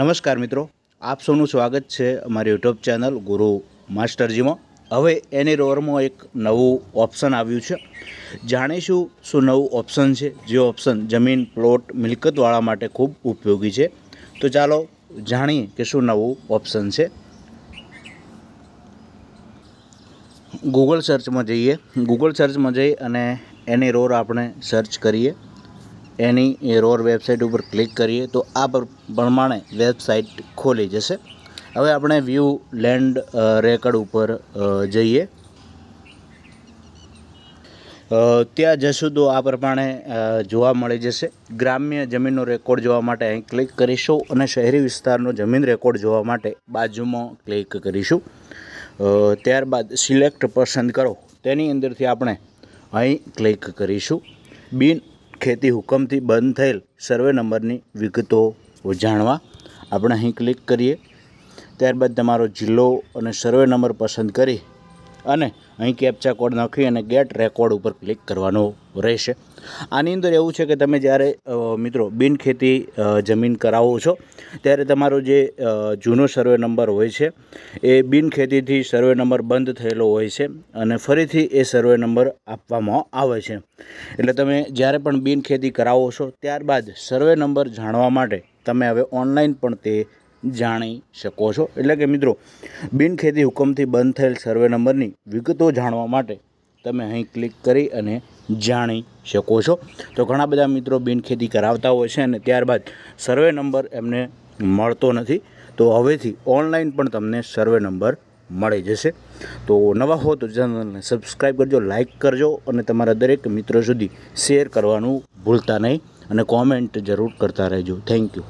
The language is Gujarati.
નમસ્કાર મિત્રો આપ સૌનું સ્વાગત છે અમારી યુટ્યુબ ચેનલ ગુરુ માસ્ટરજીમાં હવે એની રોવરમાં એક નવું ઓપ્શન આવ્યું છે જાણીશું શું નવું ઓપ્શન છે જે ઓપ્શન જમીન પ્લોટ મિલકતવાળા માટે ખૂબ ઉપયોગી છે તો ચાલો જાણીએ કે શું નવું ઓપ્શન છે ગૂગલ સર્ચમાં જઈએ ગૂગલ સર્ચમાં જઈ અને એની રોર આપણે સર્ચ કરીએ એની એરોર વેબસાઇટ ઉપર ક્લિક કરીએ તો આ પ્રમાણે વેબસાઇટ ખોલી જશે હવે આપણે વ્યૂ લેન્ડ રેકર્ડ ઉપર જઈએ ત્યાં જશું તો આ પ્રમાણે જોવા મળી જશે ગ્રામ્ય જમીનનો રેકોર્ડ જોવા માટે અહીં ક્લિક કરીશું અને શહેરી વિસ્તારનો જમીન રેકોર્ડ જોવા માટે બાજુમાં ક્લિક કરીશું ત્યારબાદ સિલેક્ટ પસંદ કરો તેની અંદરથી આપણે અહીં ક્લિક કરીશું બિન ખેતી હુકમથી બંધ થયેલ સર્વે નંબરની વિગતો જાણવા આપણે અહીં ક્લિક કરીએ ત્યારબાદ તમારો જિલ્લો અને સર્વે નંબર પસંદ કરી અને અહીં કેપ્ચા કોડ નાખી અને ગેટ રેકોર્ડ ઉપર ક્લિક કરવાનો રહેશે આની અંદર એવું છે કે તમે જ્યારે મિત્રો બિનખેતી જમીન કરાવો છો ત્યારે તમારો જે જૂનો સર્વે નંબર હોય છે એ બિનખેતીથી સર્વે નંબર બંધ થયેલો હોય છે અને ફરીથી એ સર્વે નંબર આપવામાં આવે છે એટલે તમે જ્યારે પણ બિનખેતી કરાવો છો ત્યારબાદ સર્વે નંબર જાણવા માટે તમે હવે ઓનલાઈન પણ તે જાણી શકો છો એટલે કે મિત્રો બિનખેતી હુકમથી બંધ થયેલ સર્વે નંબરની વિગતો જાણવા માટે તમે અહીં ક્લિક કરી અને જાણી શકો છો તો ઘણા બધા મિત્રો બિનખેતી કરાવતા હોય છે અને ત્યારબાદ સર્વે નંબર એમને મળતો નથી તો હવેથી ઓનલાઈન પણ તમને સર્વે નંબર મળી જશે તો નવા હો તો ચેનલને સબસ્ક્રાઈબ કરજો લાઇક કરજો અને તમારા દરેક મિત્રો સુધી શેર કરવાનું ભૂલતા નહીં અને કોમેન્ટ જરૂર કરતા રહેજો થેન્ક યુ